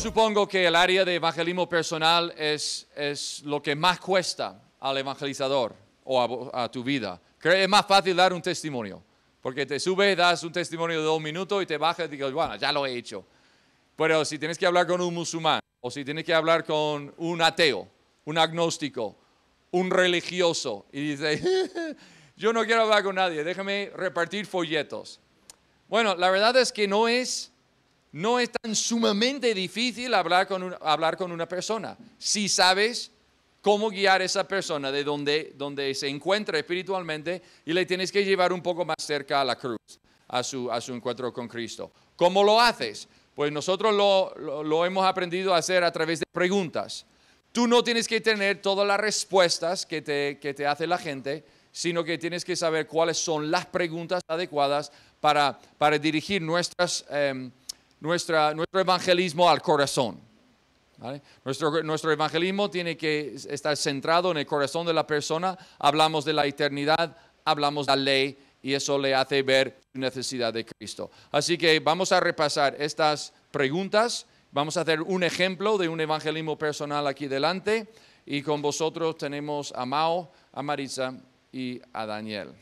supongo que el área de evangelismo personal es, es lo que más cuesta al evangelizador o a, tu vida. Es más fácil dar un testimonio, porque te subes, das un testimonio de dos minutos y te bajas y dices, bueno, ya lo he hecho. Pero si tienes que hablar con un musulmán, o si tienes que hablar con un ateo, un agnóstico, un religioso, y dice, yo no quiero hablar con nadie, déjame repartir folletos. Bueno, la verdad es que no es no es tan sumamente difícil hablar con, hablar con una persona si sabes cómo guiar a esa persona de donde, se encuentra espiritualmente y le tienes que llevar un poco más cerca a la cruz, a su, a su encuentro con Cristo. ¿Cómo lo haces? Pues nosotros lo, hemos aprendido a hacer a través de preguntas. Tú no tienes que tener todas las respuestas que te, hace la gente, sino que tienes que saber cuáles son las preguntas adecuadas para, para dirigir nuestras, em, nuestro evangelismo al corazón. Nuestro, evangelismo tiene que estar centrado en el corazón de la persona. Hablamos de la eternidad, hablamos de la ley y eso le hace ver su necesidad de Cristo. Así que vamos a repasar estas preguntas. Vamos a hacer un ejemplo de un evangelismo personal aquí delante y con vosotros tenemos a Mao, a Marisa y a Daniel.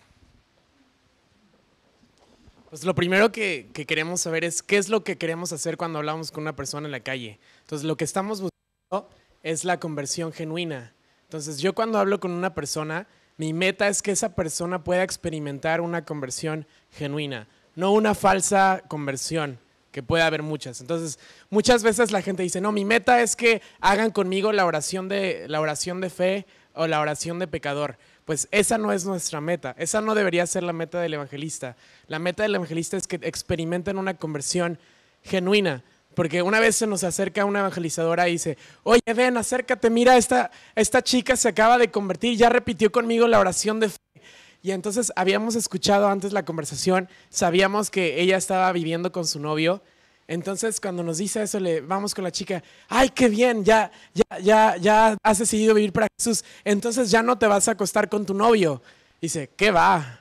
Pues lo primero que, queremos saber es qué es lo que queremos hacer cuando hablamos con una persona en la calle. Entonces, lo que estamos buscando es la conversión genuina. Entonces, yo cuando hablo con una persona, mi meta es que esa persona pueda experimentar una conversión genuina, no una falsa conversión, que puede haber muchas. Entonces, muchas veces la gente dice, no, mi meta es que hagan conmigo la oración de, la oración de fe o la oración de pecador pues esa no es nuestra meta, esa no debería ser la meta del evangelista. La meta del evangelista es que experimenten una conversión genuina, porque una vez se nos acerca una evangelizadora y dice, oye, ven, acércate, mira, esta, esta chica se acaba de convertir, ya repitió conmigo la oración de fe. Y entonces habíamos escuchado antes la conversación, sabíamos que ella estaba viviendo con su novio entonces, cuando nos dice eso, le vamos con la chica, ay, qué bien, ya, ya, ya, ya has decidido vivir para Jesús, entonces ya no te vas a acostar con tu novio. dice, ¿qué va?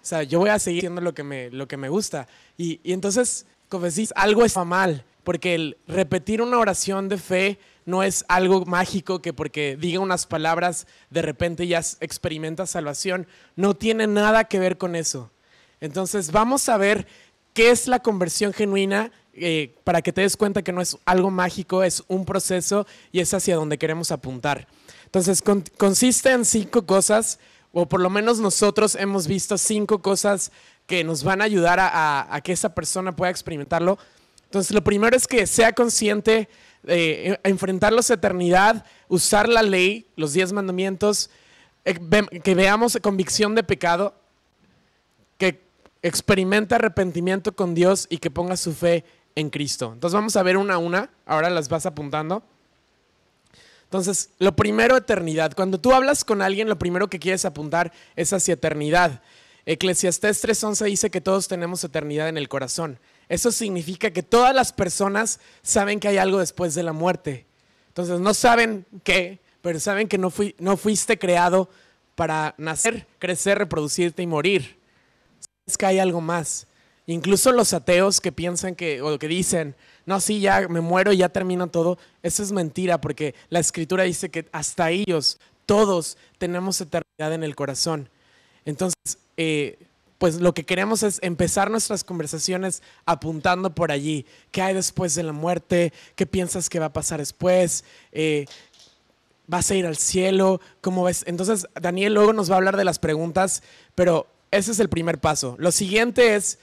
O sea, yo voy a seguir haciendo lo que me, lo que me gusta. Y, y entonces, como decís, algo está mal, porque el repetir una oración de fe no es algo mágico que porque diga unas palabras de repente ya experimenta salvación. No tiene nada que ver con eso. Entonces, vamos a ver ¿Qué es la conversión genuina? Eh, para que te des cuenta que no es algo mágico, es un proceso y es hacia donde queremos apuntar. Entonces, consiste en cinco cosas, o por lo menos nosotros hemos visto cinco cosas que nos van a ayudar a, que esa persona pueda experimentarlo. Entonces, lo primero es que sea consciente de eh, enfrentarlos a eternidad, usar la ley, los diez mandamientos, eh, que veamos convicción de pecado, que experimenta arrepentimiento con Dios y que ponga su fe en Cristo. Entonces vamos a ver una a una, ahora las vas apuntando. Entonces, lo primero, eternidad. Cuando tú hablas con alguien, lo primero que quieres apuntar es hacia eternidad. Eclesiastés 3:11 dice que todos tenemos eternidad en el corazón. Eso significa que todas las personas saben que hay algo después de la muerte. Entonces, no saben qué, pero saben que no, no fuiste creado para nacer, crecer, reproducirte y morir es que hay algo más. Incluso los ateos que piensan que, o que dicen, no, sí, ya me muero, y ya termino todo, eso es mentira, porque la escritura dice que hasta ellos, todos, tenemos eternidad en el corazón. Entonces, eh, pues lo que queremos es empezar nuestras conversaciones apuntando por allí. ¿Qué hay después de la muerte? ¿Qué piensas que va a pasar después? Eh, ¿Vas a ir al cielo? ¿Cómo ves? Entonces, Daniel luego nos va a hablar de las preguntas, pero ese es el primer paso. Lo siguiente es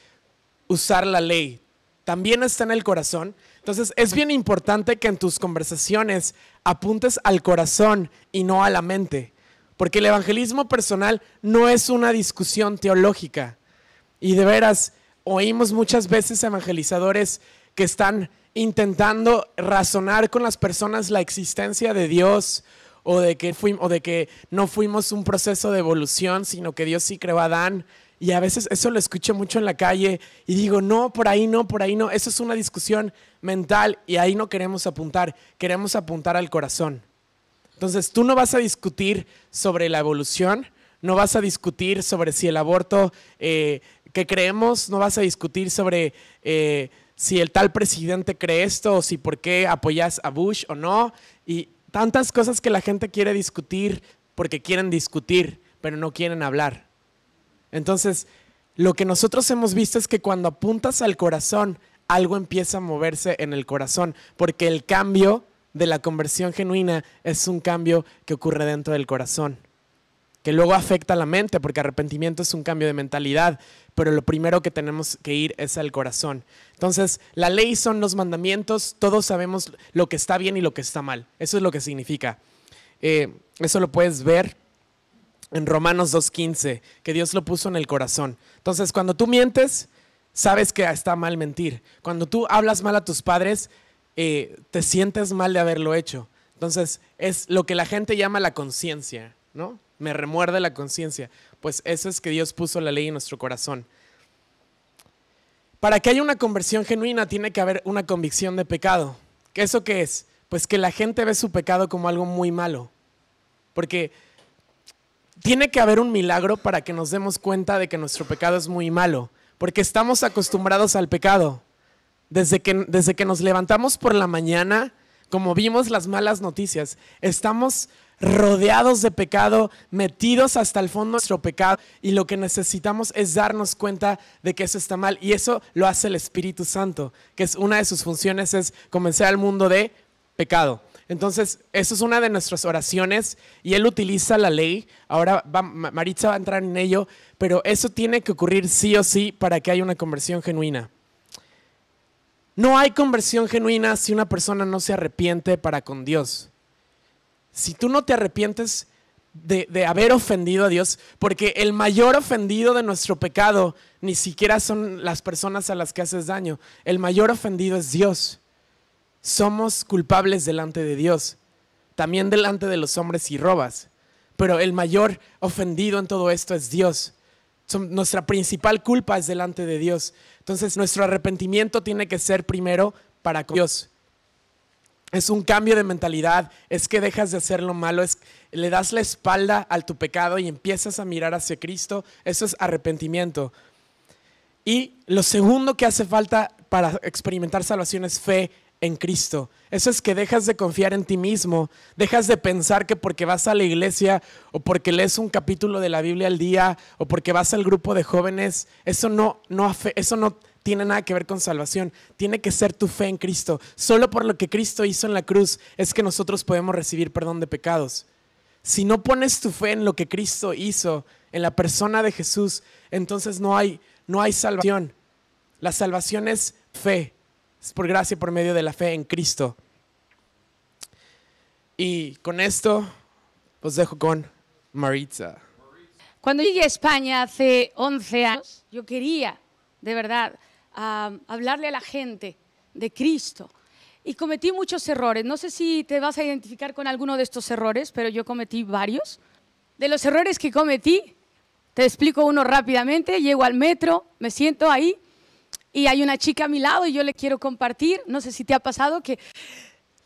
usar la ley. También está en el corazón. Entonces es bien importante que en tus conversaciones apuntes al corazón y no a la mente. Porque el evangelismo personal no es una discusión teológica. Y de veras, oímos muchas veces evangelizadores que están intentando razonar con las personas la existencia de Dios o de que, fuimos, o de que no fuimos un proceso de evolución, sino que Dios sí creó a Adán. Y a veces eso lo escucho mucho en la calle y digo, no, por ahí no, por ahí no. Eso es una discusión mental y ahí no queremos apuntar, queremos apuntar al corazón. Entonces, tú no vas a discutir sobre la evolución, no vas a discutir sobre si el aborto eh, que creemos, no vas a discutir sobre eh, si el tal presidente cree esto o si por qué apoyas a Bush o no. Y Tantas cosas que la gente quiere discutir porque quieren discutir, pero no quieren hablar. Entonces, lo que nosotros hemos visto es que cuando apuntas al corazón, algo empieza a moverse en el corazón, porque el cambio de la conversión genuina es un cambio que ocurre dentro del corazón que luego afecta la mente, porque arrepentimiento es un cambio de mentalidad, pero lo primero que tenemos que ir es al corazón. Entonces, la ley son los mandamientos, todos sabemos lo que está bien y lo que está mal, eso es lo que significa. Eh, eso lo puedes ver en Romanos 2.15, que Dios lo puso en el corazón. Entonces, cuando tú mientes, sabes que está mal mentir. Cuando tú hablas mal a tus padres, eh, te sientes mal de haberlo hecho. Entonces, es lo que la gente llama la conciencia, ¿no? me remuerde la conciencia. Pues eso es que Dios puso la ley en nuestro corazón. Para que haya una conversión genuina tiene que haber una convicción de pecado. ¿Eso qué es? Pues que la gente ve su pecado como algo muy malo. Porque tiene que haber un milagro para que nos demos cuenta de que nuestro pecado es muy malo. Porque estamos acostumbrados al pecado. Desde que, desde que nos levantamos por la mañana, como vimos las malas noticias, estamos rodeados de pecado, metidos hasta el fondo de nuestro pecado y lo que necesitamos es darnos cuenta de que eso está mal y eso lo hace el Espíritu Santo, que es una de sus funciones es convencer al mundo de pecado. Entonces, eso es una de nuestras oraciones y él utiliza la ley. Ahora Maritza va a entrar en ello, pero eso tiene que ocurrir sí o sí para que haya una conversión genuina. No hay conversión genuina si una persona no se arrepiente para con Dios si tú no te arrepientes de, haber ofendido a Dios, porque el mayor ofendido de nuestro pecado ni siquiera son las personas a las que haces daño, el mayor ofendido es Dios. Somos culpables delante de Dios, también delante de los hombres y robas, pero el mayor ofendido en todo esto es Dios. Nuestra principal culpa es delante de Dios. Entonces nuestro arrepentimiento tiene que ser primero para Dios es un cambio de mentalidad, es que dejas de hacer lo malo, es le das la espalda al tu pecado y empiezas a mirar hacia Cristo. Eso es arrepentimiento. Y lo segundo que hace falta para experimentar salvación es fe en Cristo. Eso es que dejas de confiar en ti mismo, dejas de pensar que porque vas a la iglesia o porque lees un capítulo de la Biblia al día o porque vas al grupo de jóvenes, eso no, no, eso no tiene nada que ver con salvación, tiene que ser tu fe en Cristo. Solo por lo que Cristo hizo en la cruz es que nosotros podemos recibir perdón de pecados. Si no pones tu fe en lo que Cristo hizo, en la persona de Jesús, entonces no hay, no hay salvación. La salvación es fe, es por gracia y por medio de la fe en Cristo. Y con esto os dejo con Maritza. Cuando llegué a España hace 11 años, yo quería, de verdad, a hablarle a la gente de Cristo. Y cometí muchos errores. No sé si te vas a identificar con alguno de estos errores, pero yo cometí varios. De los errores que cometí, te explico uno rápidamente. Llego al metro, me siento ahí y hay una chica a mi lado y yo le quiero compartir. No sé si te ha pasado que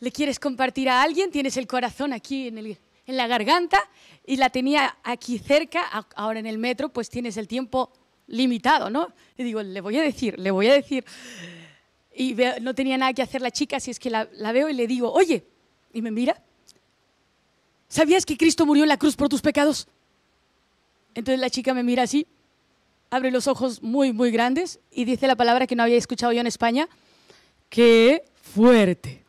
le quieres compartir a alguien, tienes el corazón aquí en, en la garganta y la tenía aquí cerca. Ahora en el metro, pues tienes el tiempo limitado, ¿no? Y digo, le voy a decir, le voy a decir. Y no tenía nada que hacer la chica, así es que la, veo y le digo, oye, y me mira. ¿Sabías que Cristo murió en la cruz por tus pecados? Entonces la chica me mira así, abre los ojos muy, muy grandes y dice la palabra que no había escuchado yo en España, ¡qué fuerte.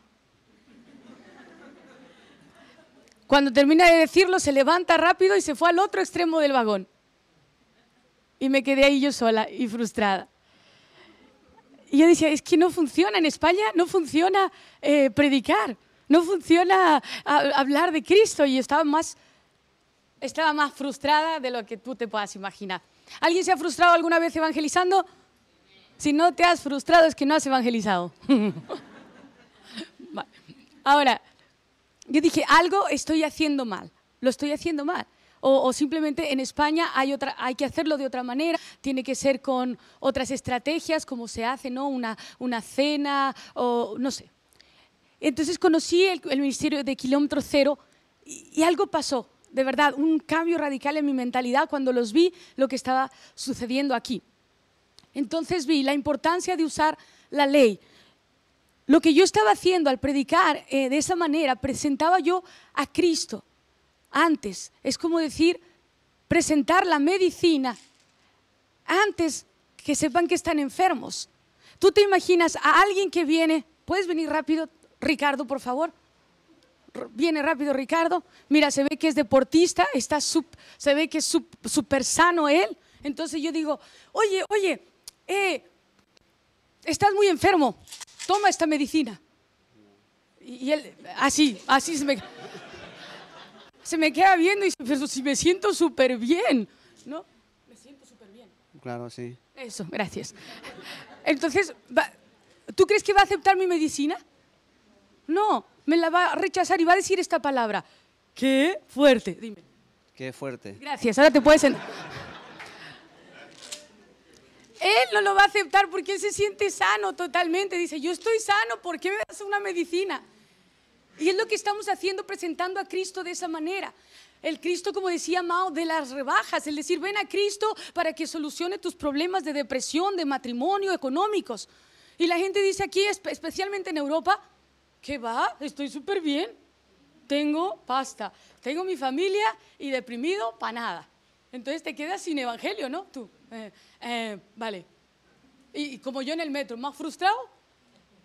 Cuando termina de decirlo, se levanta rápido y se fue al otro extremo del vagón. Y me quedé ahí yo sola y frustrada. Y yo decía, es que no funciona en España, no funciona eh, predicar, no funciona hablar de Cristo. Y estaba más, estaba más frustrada de lo que tú te puedas imaginar. ¿Alguien se ha frustrado alguna vez evangelizando? Si no te has frustrado es que no has evangelizado. Ahora, yo dije, algo estoy haciendo mal, lo estoy haciendo mal o, simplemente en España hay, que hacerlo de otra manera, tiene que ser con otras estrategias, como se hace, ¿no? Una, una cena o no sé. Entonces conocí el, Ministerio de Kilómetro Cero y, algo pasó, de verdad, un cambio radical en mi mentalidad cuando los vi lo que estaba sucediendo aquí. Entonces vi la importancia de usar la ley. Lo que yo estaba haciendo al predicar eh, de esa manera, presentaba yo a Cristo antes. Es como decir, presentar la medicina antes que sepan que están enfermos. Tú te imaginas a alguien que viene, puedes venir rápido, Ricardo, por favor. Viene rápido Ricardo, mira, se ve que es deportista, está se ve que es súper sano él. Entonces yo digo, oye, oye, eh, estás muy enfermo, toma esta medicina. Y él, así, así se me se me queda viendo y si me siento súper bien, ¿no? Me siento súper bien. Claro, sí. Eso, gracias. Entonces, ¿tú crees que va a aceptar mi medicina? No, me la va a rechazar y va a decir esta palabra. Qué fuerte, dime. Qué fuerte. Gracias, ahora te puedes... él no lo va a aceptar porque él se siente sano totalmente. Dice, yo estoy sano, ¿por qué me das una medicina? Y es lo que estamos haciendo presentando a Cristo de esa manera. El Cristo, como decía Mao, de las rebajas, el decir, ven a Cristo para que solucione tus problemas de depresión, de matrimonio, económicos. Y la gente dice aquí, especialmente en Europa, que va, estoy súper bien, tengo pasta, tengo mi familia y deprimido para nada. Entonces te quedas sin evangelio, ¿no? Tú, eh, eh, vale. y como yo en el metro, más frustrado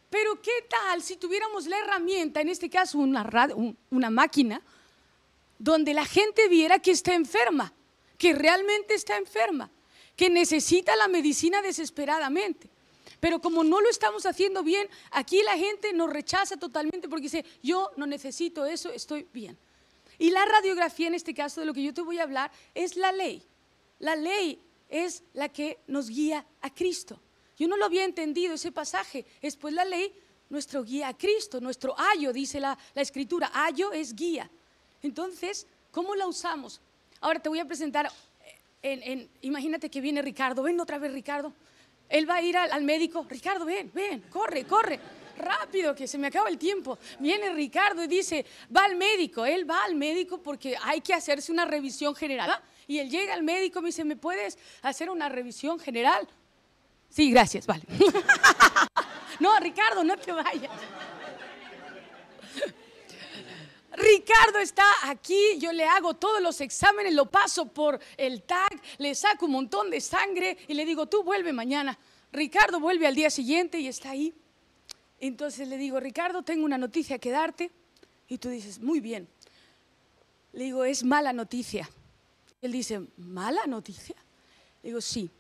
pero ¿qué tal si tuviéramos la herramienta, en este caso una, máquina, donde la gente viera que está enferma, que realmente está enferma, que necesita la medicina desesperadamente? Pero como no lo estamos haciendo bien, aquí la gente nos rechaza totalmente porque dice, yo no necesito eso, estoy bien. Y la radiografía, en este caso, de lo que yo te voy a hablar, es la ley. La ley es la que nos guía a Cristo. Yo no lo había entendido ese pasaje. Es pues la ley, nuestro guía a Cristo, nuestro ayo, dice la, escritura. Ayo es guía. Entonces, ¿cómo la usamos? Ahora te voy a presentar, eh, imagínate que viene Ricardo, ven otra vez Ricardo. Él va a ir al, al médico, Ricardo, ven, ven, corre, corre rápido, que se me acaba el tiempo. Viene Ricardo y dice, va al médico, él va al médico porque hay que hacerse una revisión general. Y él llega al médico y me dice, ¿me puedes hacer una revisión general? Sí, gracias, vale. no, Ricardo, no te vayas. Ricardo está aquí, yo le hago todos los exámenes, lo paso por el tag, le saco un montón de sangre y le digo, tú vuelve mañana. Ricardo vuelve al día siguiente y está ahí. Entonces le digo, Ricardo, tengo una noticia que darte. Y tú dices, muy bien. Le digo, es mala noticia. Él dice, ¿mala noticia? Le digo, sí,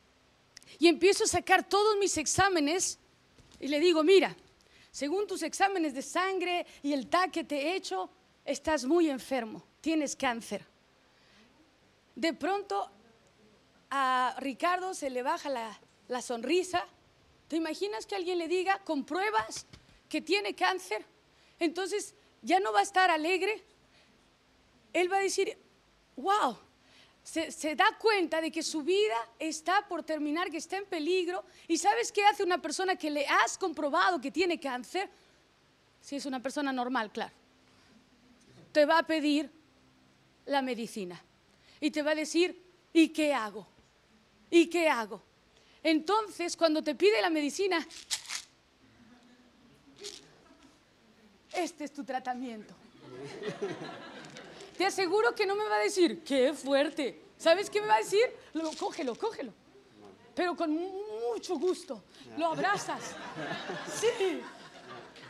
y empiezo a sacar todos mis exámenes y le digo, mira, según tus exámenes de sangre y el TAC que te he hecho, estás muy enfermo, tienes cáncer. De pronto a Ricardo se le baja la, la sonrisa. ¿Te imaginas que alguien le diga con pruebas que tiene cáncer? Entonces ya no va a estar alegre. Él va a decir, wow, se, da cuenta de que su vida está por terminar, que está en peligro. ¿Y sabes qué hace una persona que le has comprobado que tiene cáncer? Si es una persona normal, claro. Te va a pedir la medicina y te va a decir, ¿y qué hago? ¿Y qué hago? Entonces, cuando te pide la medicina, este es tu tratamiento. Te aseguro que no me va a decir, qué fuerte. ¿Sabes qué me va a decir? Lo, cógelo, cógelo. Pero con mucho gusto. Lo abrazas. Sí.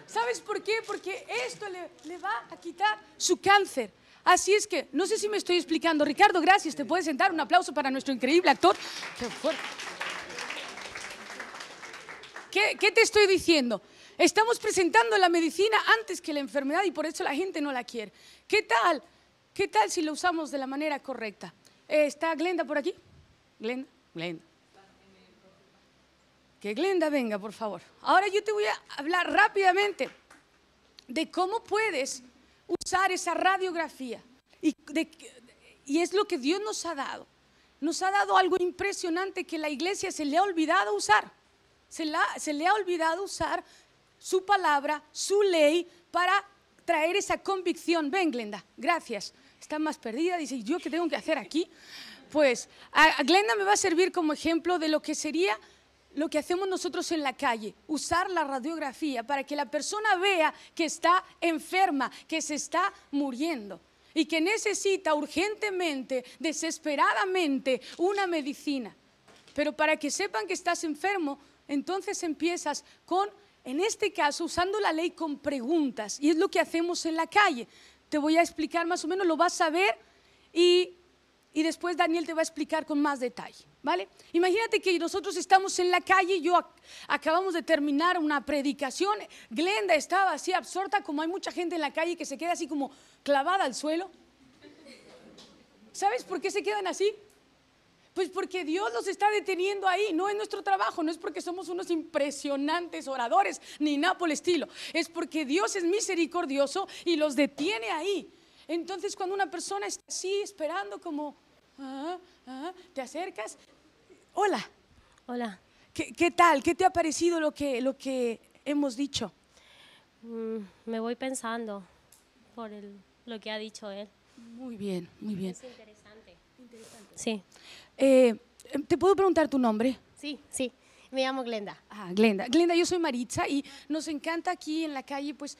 ¿Sabes por qué? Porque esto le, va a quitar su cáncer. Así es que, no sé si me estoy explicando. Ricardo, gracias. Te puedes sentar. Un aplauso para nuestro increíble actor. Qué fuerte. ¿Qué, ¿Qué, te estoy diciendo? Estamos presentando la medicina antes que la enfermedad y por eso la gente no la quiere. ¿Qué tal ¿Qué tal si lo usamos de la manera correcta? Eh, ¿Está Glenda por aquí? Glenda, Glenda. Que Glenda venga, por favor. Ahora yo te voy a hablar rápidamente de cómo puedes usar esa radiografía. Y, es lo que Dios nos ha dado. Nos ha dado algo impresionante que la iglesia se le ha olvidado usar. Se, se le ha olvidado usar su palabra, su ley, para traer esa convicción. Ven, Glenda, gracias está más perdida, dice, ¿yo qué tengo que hacer aquí? Pues Glenda me va a servir como ejemplo de lo que sería lo que hacemos nosotros en la calle, usar la radiografía para que la persona vea que está enferma, que se está muriendo y que necesita urgentemente, desesperadamente, una medicina. Pero para que sepan que estás enfermo, entonces empiezas con, en este caso, usando la ley con preguntas, y es lo que hacemos en la calle te voy a explicar más o menos, lo vas a ver y, después Daniel te va a explicar con más detalle, ¿vale? Imagínate que nosotros estamos en la calle, yo acabamos de terminar una predicación, Glenda estaba así absorta, como hay mucha gente en la calle que se queda así como clavada al suelo. ¿Sabes por qué se quedan así? Pues porque Dios los está deteniendo ahí, no es nuestro trabajo, no es porque somos unos impresionantes oradores ni nada estilo, es porque Dios es misericordioso y los detiene ahí. Entonces cuando una persona está así esperando como, ah, ah" te acercas, hola. Hola. ¿Qué, tal? ¿Qué te ha parecido lo que, lo que hemos dicho? Mm, me voy pensando por el, lo que ha dicho él. Muy bien, muy bien. Es interesante. interesante. Sí. Eh, ¿Te puedo preguntar tu nombre? Sí, sí. Me llamo Glenda. Ah, Glenda. Glenda, yo soy Maritza y nos encanta aquí en la calle, pues,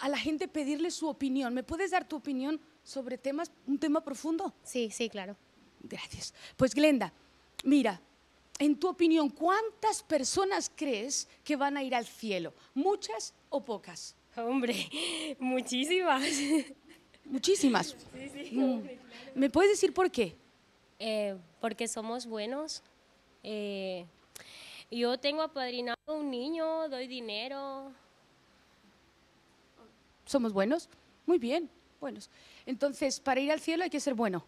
a la gente pedirle su opinión. ¿Me puedes dar tu opinión sobre temas, un tema profundo? Sí, sí, claro. Gracias. Pues, Glenda, mira, en tu opinión, ¿cuántas personas crees que van a ir al cielo? ¿Muchas o pocas? Hombre, muchísimas. Muchísimas. Mm. ¿Me puedes decir por qué? Eh, porque somos buenos. Eh, yo tengo apadrinado a un niño, doy dinero. ¿Somos buenos? Muy bien, buenos. Entonces, para ir al cielo hay que ser bueno.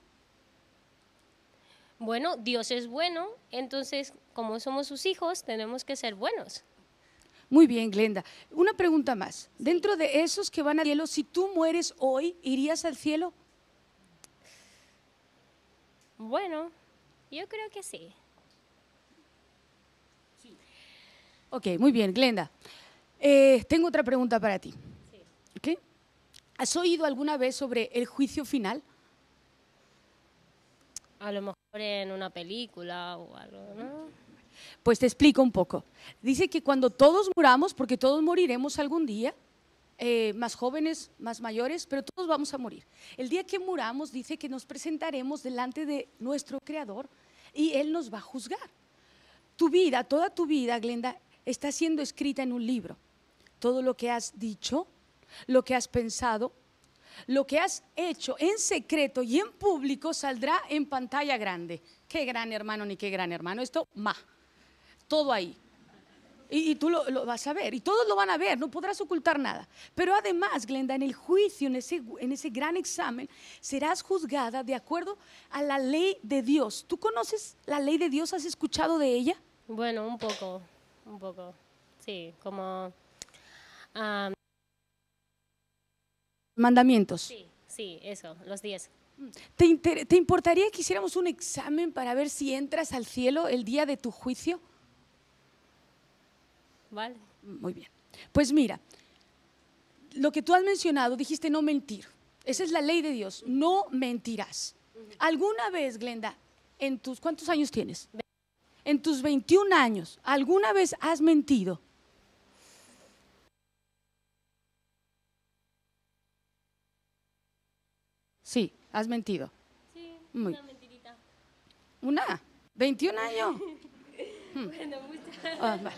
Bueno, Dios es bueno, entonces como somos sus hijos, tenemos que ser buenos. Muy bien, Glenda. Una pregunta más. Dentro de esos que van al cielo, si tú mueres hoy, ¿irías al cielo? Bueno, yo creo que sí. Ok, muy bien, Glenda. Eh, tengo otra pregunta para ti. ¿Has oído alguna vez sobre el juicio final? A lo mejor en una película o algo, ¿no? Pues te explico un poco. Dice que cuando todos muramos, porque todos moriremos algún día, eh, más jóvenes, más mayores, pero todos vamos a morir. El día que muramos dice que nos presentaremos delante de nuestro Creador y Él nos va a juzgar. Tu vida, toda tu vida, Glenda, está siendo escrita en un libro. Todo lo que has dicho, lo que has pensado, lo que has hecho en secreto y en público saldrá en pantalla grande. Qué gran hermano ni qué gran hermano. Esto, ma. Todo ahí. Y, tú lo, vas a ver, y todos lo van a ver, no podrás ocultar nada. Pero además, Glenda, en el juicio, en ese, en ese gran examen, serás juzgada de acuerdo a la ley de Dios. ¿Tú conoces la ley de Dios? ¿Has escuchado de ella? Bueno, un poco, un poco. Sí, como... Mandamientos. Sí, sí, eso, los 10. Mm. ¿Te, ¿Te, importaría que hiciéramos un examen para ver si entras al cielo el día de tu juicio? Vale. Muy bien. Pues mira, lo que tú has mencionado, dijiste no mentir. Esa es la ley de Dios, no mentirás. ¿Alguna vez, Glenda, en tus cuántos años tienes? En tus 21 años, ¿alguna vez has mentido? Sí, has mentido. Sí, una mentirita. ¿Una? ¿21 años? Hmm. Bueno, muchas. Ah, vale.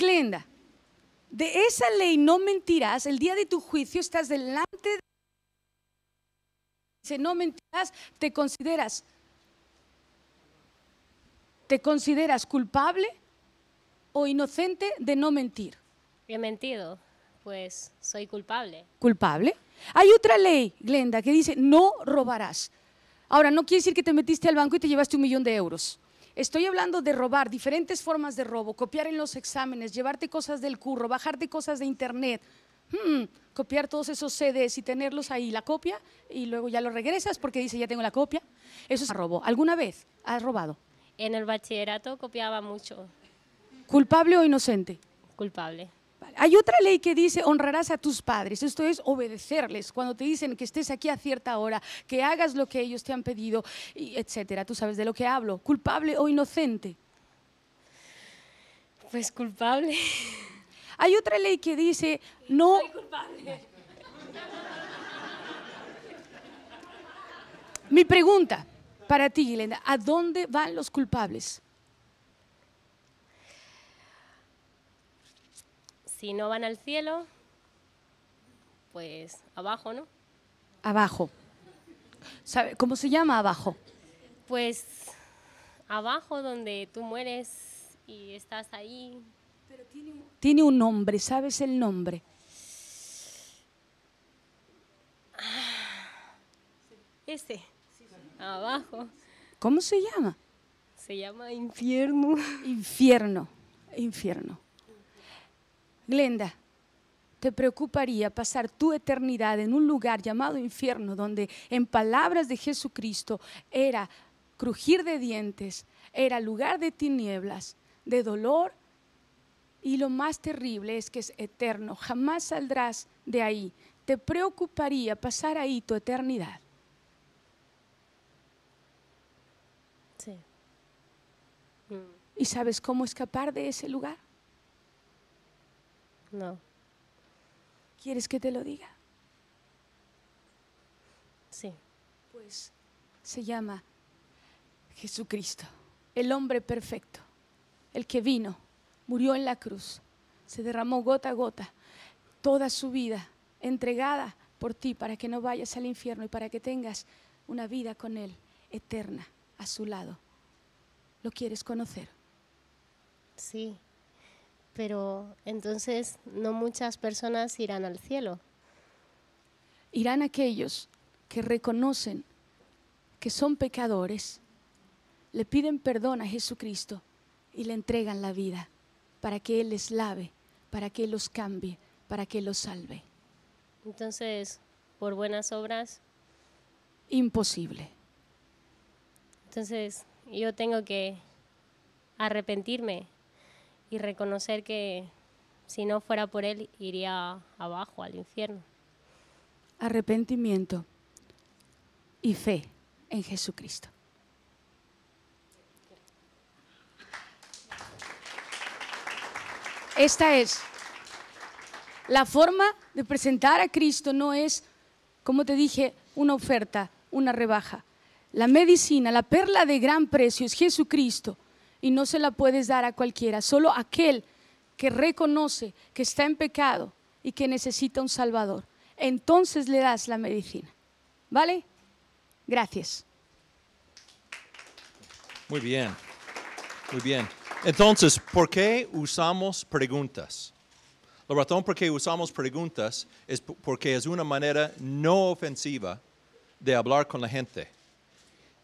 Glenda, de esa ley no mentirás, el día de tu juicio estás delante de... Dice, no mentirás, te consideras... ¿Te consideras culpable o inocente de no mentir? He mentido, pues soy culpable. ¿Culpable? Hay otra ley, Glenda, que dice, no robarás. Ahora, no quiere decir que te metiste al banco y te llevaste un millón de euros. Estoy hablando de robar, diferentes formas de robo, copiar en los exámenes, llevarte cosas del curro, bajarte cosas de internet, hmm, copiar todos esos CDs y tenerlos ahí, la copia, y luego ya lo regresas porque dice, ya tengo la copia. Eso es robo. ¿Alguna vez has robado? En el bachillerato copiaba mucho. ¿Culpable o inocente? Culpable. Hay otra ley que dice honrarás a tus padres, esto es obedecerles cuando te dicen que estés aquí a cierta hora, que hagas lo que ellos te han pedido, etcétera. Tú sabes de lo que hablo, culpable o inocente. Pues culpable. Hay otra ley que dice no. culpable. Mi pregunta para ti, Gilenda, ¿a dónde van los culpables? si no van al cielo, pues abajo, ¿no? Abajo. ¿Cómo se llama abajo? Pues abajo donde tú mueres y estás ahí. Pero tiene, un... tiene un nombre, ¿sabes el nombre? Ah, ese. Abajo. ¿Cómo se llama? Se llama infierno. Infierno, infierno. Glenda, ¿te preocuparía pasar tu eternidad en un lugar llamado infierno donde en palabras de Jesucristo era crujir de dientes, era lugar de tinieblas, de dolor? Y lo más terrible es que es eterno, jamás saldrás de ahí. ¿Te preocuparía pasar ahí tu eternidad? Sí. ¿Y sabes cómo escapar de ese lugar? No. ¿Quieres que te lo diga? Sí. Pues se llama Jesucristo, el hombre perfecto, el que vino, murió en la cruz, se derramó gota a gota, toda su vida entregada por ti para que no vayas al infierno y para que tengas una vida con Él eterna a su lado. ¿Lo quieres conocer? Sí pero entonces no muchas personas irán al cielo. Irán aquellos que reconocen que son pecadores, le piden perdón a Jesucristo y le entregan la vida para que Él les lave, para que Él los cambie, para que Él los salve. Entonces, por buenas obras. Imposible. Entonces, yo tengo que arrepentirme y reconocer que si no fuera por Él iría abajo, al infierno. Arrepentimiento y fe en Jesucristo. Esta es la forma de presentar a Cristo, no es, como te dije, una oferta, una rebaja. La medicina, la perla de gran precio es Jesucristo y no se la puedes dar a cualquiera, solo aquel que reconoce que está en pecado y que necesita un Salvador. Entonces le das la medicina. ¿Vale? Gracias. Muy bien, muy bien. Entonces, ¿por qué usamos preguntas? La razón por qué usamos preguntas es porque es una manera no ofensiva de hablar con la gente.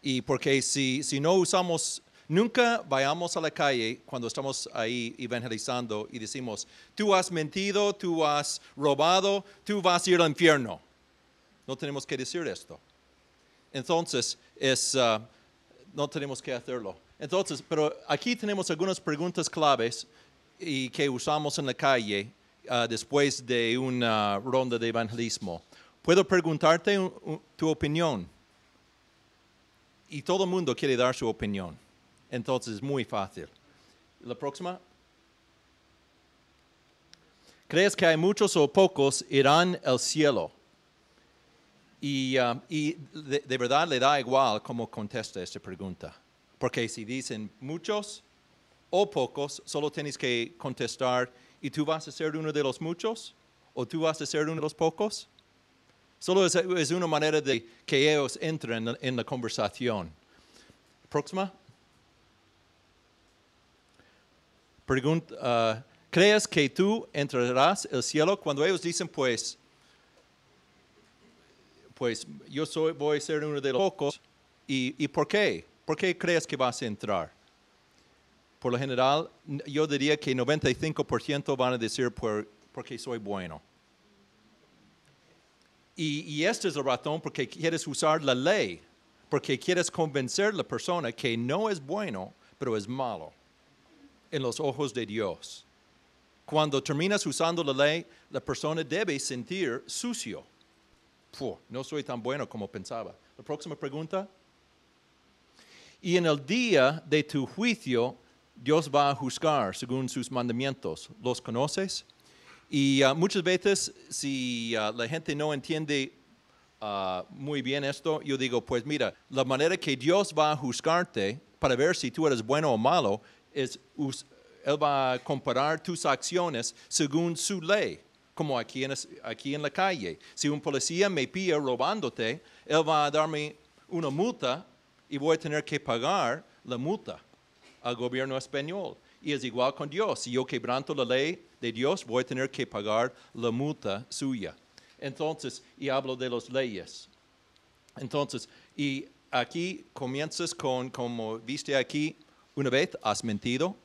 Y porque si, si no usamos Nunca vayamos a la calle cuando estamos ahí evangelizando y decimos, tú has mentido, tú has robado, tú vas a ir al infierno. No tenemos que decir esto. Entonces, uh, no tenemos que hacerlo. Entonces, pero aquí tenemos algunas preguntas claves y que usamos en la calle uh, después de una ronda de evangelismo. Puedo preguntarte tu opinión. Y todo el mundo quiere dar su opinión. Entonces es muy fácil. La próxima. ¿Crees que hay muchos o pocos irán al cielo? Y, um, de, verdad le da igual cómo contesta esta pregunta. Porque si dicen muchos o pocos, solo tienes que contestar, ¿y tú vas a ser uno de los muchos? ¿O tú vas a ser uno de los pocos? Solo es, una manera de que ellos entren en la conversación. Próxima. pregunta, ah, ¿crees que tú entrarás al cielo? Cuando ellos dicen, pues, pues yo soy, voy a ser uno de los pocos, ¿y, por qué? ¿Por qué crees que vas a entrar? Por lo general, yo diría que 95% van a decir por, porque soy bueno. Y, este es el ratón porque quieres usar la ley, porque quieres convencer a la persona que no es bueno, pero es malo en los ojos de Dios. Cuando terminas usando la ley, la persona debe sentir sucio. no soy tan bueno como pensaba. La próxima pregunta. Y en el día de tu juicio, Dios va a juzgar según sus mandamientos. ¿Los conoces? Y ah, muchas veces, si ah, la gente no entiende ah, muy bien esto, yo digo, pues mira, la manera que Dios va a juzgarte para ver si tú eres bueno o malo es, él va a comparar tus acciones según su ley, como aquí en, aquí en la calle. Si un policía me pilla robándote, él va a darme una multa y voy a tener que pagar la multa al gobierno español. Y es igual con Dios. Si yo quebranto la ley de Dios, voy a tener que pagar la multa suya. Entonces, y hablo de las leyes. Entonces, y aquí comienzas con, como viste aquí, una vez has mentido.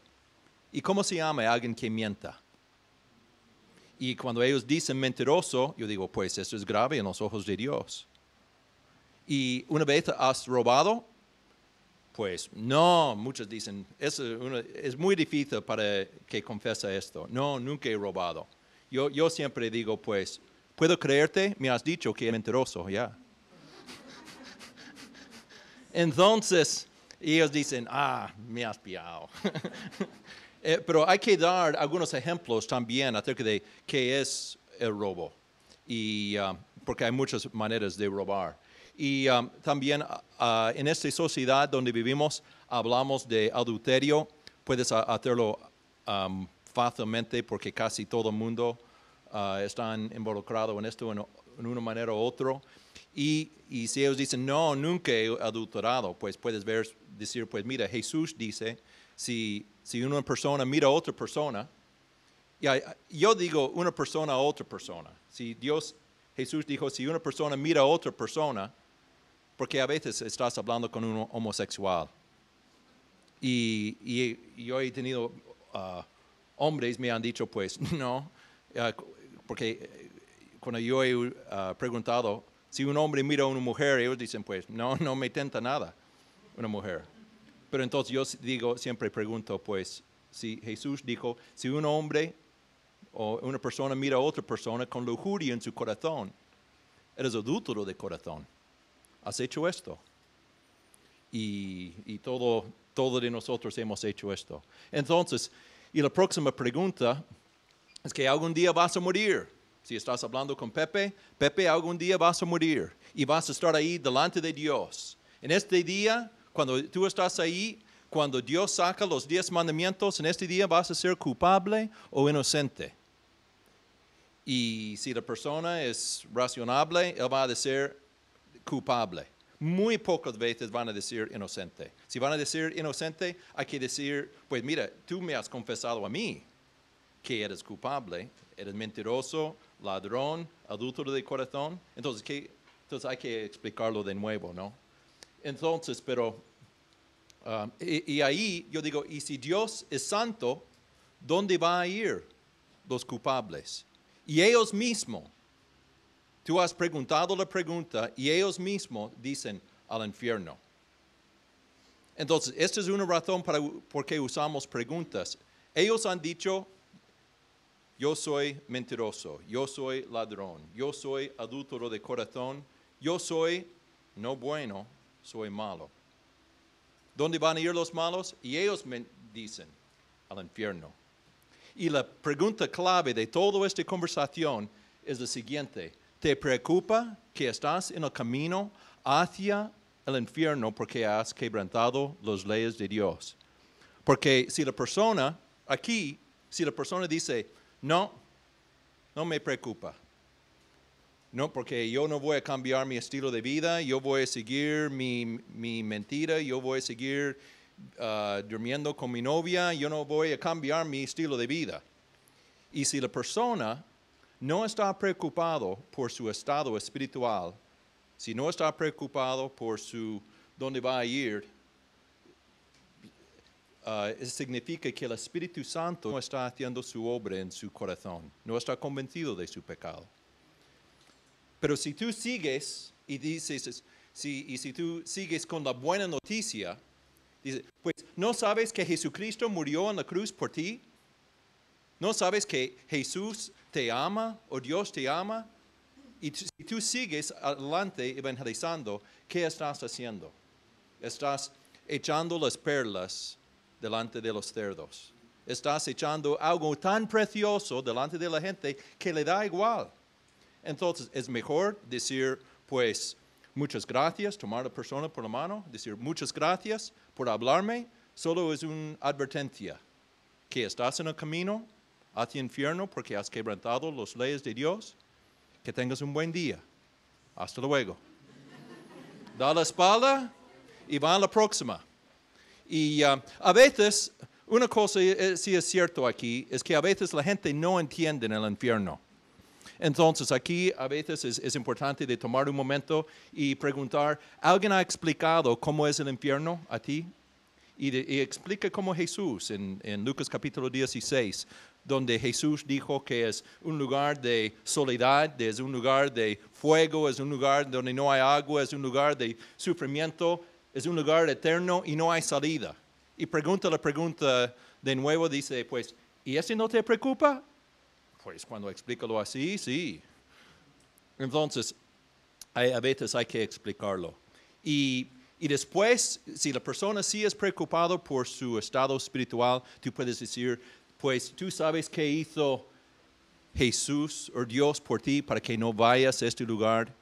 ¿Y cómo se llama alguien que mienta? Y cuando ellos dicen mentiroso, yo digo, pues esto es grave en los ojos de Dios. Y una vez has robado, pues no, muchos dicen, es, es muy difícil para que confesa esto. No, nunca he robado. Yo, yo siempre digo, pues, ¿puedo creerte? Me has dicho que es mentiroso, ya. Entonces, y ellos dicen, ah, me has pillado. Eh, pero hay que dar algunos ejemplos también acerca de qué es el robo. Y, ah, porque hay muchas maneras de robar. Y ah, también ah, en esta sociedad donde vivimos hablamos de adulterio. Puedes hacerlo fácilmente porque casi todo el mundo está involucrado en esto en, una manera u otra. Y, y, si ellos dicen, no, nunca he adulterado, pues puedes ver decir, pues mira, Jesús dice, si, si una persona mira a otra persona, y yo digo una persona a otra persona, si Dios, Jesús dijo, si una persona mira a otra persona, porque a veces estás hablando con un homosexual. Y, yo he tenido ah, hombres me han dicho, pues no, ah, porque eh, cuando yo he ah, preguntado, si un hombre mira a una mujer, ellos dicen, pues no, no me tenta nada una mujer. Pero entonces yo digo, siempre pregunto, pues, si Jesús dijo, si un hombre o una persona mira a otra persona con lujuria en su corazón, eres adúltero de corazón, has hecho esto. Y, y todo, todo de nosotros hemos hecho esto. Entonces, y la próxima pregunta es que algún día vas a morir. Si estás hablando con Pepe, Pepe, algún día vas a morir y vas a estar ahí delante de Dios. En este día cuando tú estás ahí, cuando Dios saca los diez mandamientos, en este día vas a ser culpable o inocente. Y si la persona es razonable, él va a decir culpable. Muy pocas veces van a decir inocente. Si van a decir inocente, hay que decir, pues mira, tú me has confesado a mí que eres culpable, eres mentiroso, ladrón, adulto de corazón. Entonces, Entonces hay que explicarlo de nuevo, ¿no? Entonces, pero, um, y, ahí yo digo, y si Dios es santo, ¿dónde van a ir los culpables? Y ellos mismos, tú has preguntado la pregunta y ellos mismos dicen al infierno. Entonces, esta es una razón para por qué usamos preguntas. Ellos han dicho, yo soy mentiroso, yo soy ladrón, yo soy adúltero de corazón, yo soy no bueno, soy malo. ¿Dónde van a ir los malos? Y ellos me dicen, al infierno. Y la pregunta clave de toda esta conversación es la siguiente. ¿Te preocupa que estás en el camino hacia el infierno porque has quebrantado las leyes de Dios? Porque si la persona, aquí, si la persona dice, no, no me preocupa, no, porque yo no voy a cambiar mi estilo de vida, yo voy a seguir mi, mentira, yo voy a seguir ah, durmiendo con mi novia, yo no voy a cambiar mi estilo de vida. Y si la persona no está preocupado por su estado espiritual, si no está preocupado por su dónde va a ir, ah, significa que el Espíritu Santo no está haciendo su obra en su corazón, no está convencido de su pecado. Pero si tú sigues y dices, y si tú sigues con la buena noticia, pues no sabes que Jesucristo murió en la cruz por ti, no sabes que Jesús te ama o Dios te ama, y si tú sigues adelante evangelizando, ¿qué estás haciendo? Estás echando las perlas delante de los cerdos. Estás echando algo tan precioso delante de la gente que le da igual. Entonces, es mejor decir, pues, muchas gracias, tomar a la persona por la mano, decir, muchas gracias por hablarme, solo es una advertencia, que estás en el camino hacia el infierno porque has quebrantado las leyes de Dios, que tengas un buen día. Hasta luego. da la espalda y va a la próxima. Y uh, a veces, una cosa eh, sí es cierto aquí, es que a veces la gente no entiende en el infierno. Entonces aquí a veces es, importante de tomar un momento y preguntar, ¿alguien ha explicado cómo es el infierno a ti? Y, explica cómo Jesús, en, en, Lucas capítulo 16, donde Jesús dijo que es un lugar de soledad, es un lugar de fuego, es un lugar donde no hay agua, es un lugar de sufrimiento, es un lugar eterno y no hay salida. Y pregunta la pregunta de nuevo, dice, pues, ¿y ese no te preocupa? Pues cuando explícalo así, sí. Entonces, a veces hay que explicarlo. Y, después, si la persona sí es preocupada por su estado espiritual, tú puedes decir, pues tú sabes qué hizo Jesús o Dios por ti para que no vayas a este lugar.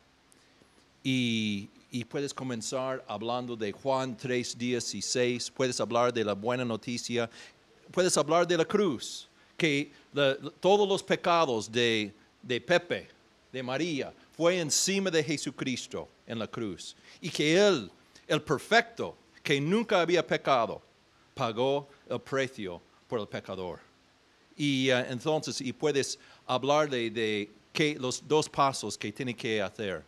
Y, puedes comenzar hablando de Juan 3, seis. puedes hablar de la buena noticia, puedes hablar de la cruz que todos los pecados de, de Pepe, de María, fue encima de Jesucristo en la cruz. Y que Él, el perfecto, que nunca había pecado, pagó el precio por el pecador. Y eh, entonces, y puedes hablarle de que los dos pasos que tiene que hacer.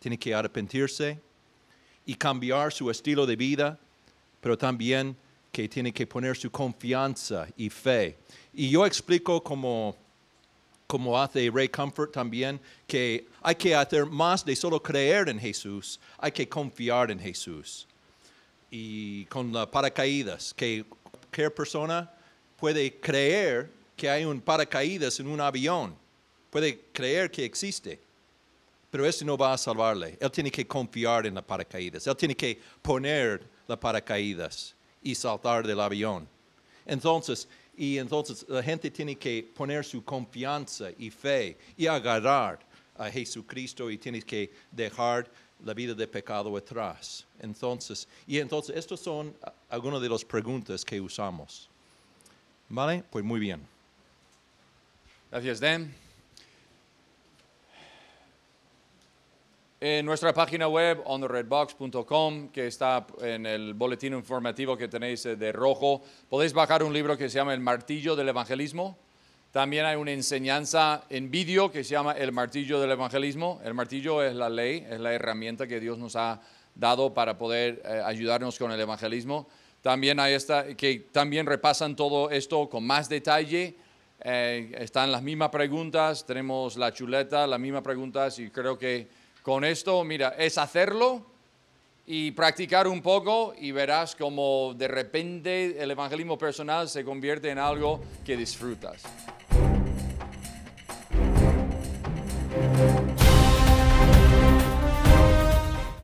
Tiene que arrepentirse y cambiar su estilo de vida, pero también que tiene que poner su confianza y fe. Y yo explico como, como hace Ray Comfort también, que hay que hacer más de solo creer en Jesús, hay que confiar en Jesús. Y con las paracaídas, que cualquier persona puede creer que hay un paracaídas en un avión, puede creer que existe, pero eso no va a salvarle. Él tiene que confiar en las paracaídas, él tiene que poner las paracaídas y saltar del avión. Entonces, y entonces la gente tiene que poner su confianza y fe y agarrar a Jesucristo y tiene que dejar la vida de pecado atrás. Entonces, y entonces, estas son algunas de las preguntas que usamos. ¿Vale? Pues muy bien. Gracias, Dan. En nuestra página web, ontheredbox.com, que está en el boletín informativo que tenéis eh, de rojo, podéis bajar un libro que se llama El Martillo del Evangelismo. También hay una enseñanza en vídeo que se llama El Martillo del Evangelismo. El martillo es la ley, es la herramienta que Dios nos ha dado para poder eh, ayudarnos con el evangelismo. También hay esta, que también repasan todo esto con más detalle. Eh, están las mismas preguntas, tenemos la chuleta, las mismas preguntas y creo que con esto, mira, es hacerlo y practicar un poco y verás como de repente el evangelismo personal se convierte en algo que disfrutas.